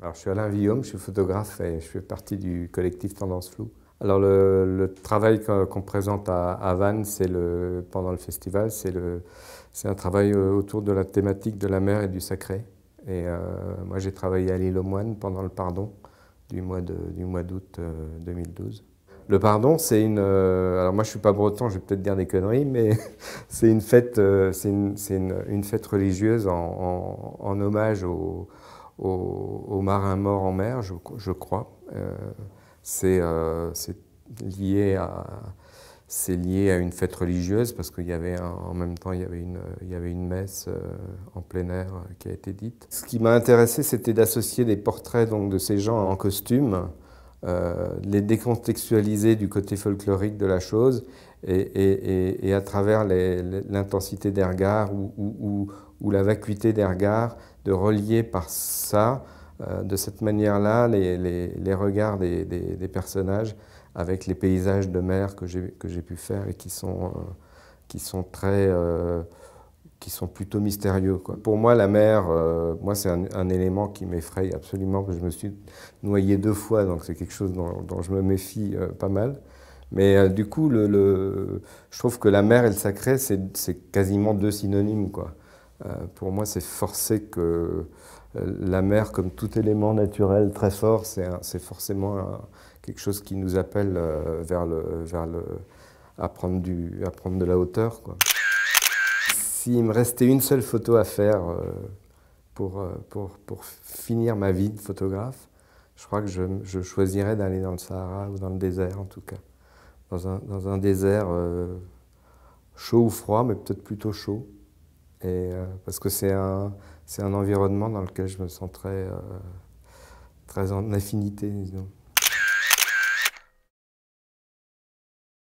Alors, je suis Alain Villaume, je suis photographe et je fais partie du collectif Tendance Flou. Alors, le, travail qu'on présente à, à Vannes le, pendant le festival, c'est un travail euh, autour de la thématique de la mer et du sacré. Et euh, moi, j'ai travaillé à l'île aux moines pendant le pardon du mois d'août 2012. Euh, le pardon, c'est une. alors moi, je suis pas breton, je vais peut-être dire des conneries, mais c'est une fête, c'est une, fête religieuse en, en hommage aux aux, marins morts en mer, je, crois. Euh, euh, c'est lié à c'est lié à une fête religieuse parce qu'il y avait en même temps il y avait une, messe euh, en plein air qui a été dite. Ce qui m'a intéressé c'était d'associer des portraits donc de ces gens en costume euh, les décontextualiser du côté folklorique de la chose et, et, à travers l'intensité des regards ou, ou, la vacuité des regards, de relier par ça, euh, de cette manière-là, les, regards des, personnages avec les paysages de mer que j'ai pu faire et qui sont, euh, qui sont très qui sont plutôt mystérieux. Quoi. Pour moi, la mer, euh, moi, c'est un, un, élément qui m'effraie absolument, parce que je me suis noyé deux fois, donc c'est quelque chose dont, je me méfie euh, pas mal. Mais euh, du coup, le, le, je trouve que la mer et le sacré, c'est quasiment deux synonymes. Quoi. pour moi, c'est forcé que la mer, comme tout élément naturel très fort, c'est forcément quelque chose qui nous appelle vers, le, vers le, à, prendre du, à prendre de la hauteur. Quoi s'il me restait une seule photo à faire euh, euh, pour, pour, finir ma vie de photographe, je crois que je, choisirais d'aller dans le Sahara ou dans le désert en tout cas. Dans un, désert euh, chaud ou froid, mais peut-être plutôt chaud. Et, parce que c'est un, un environnement dans lequel je me sens très en affinité, disons.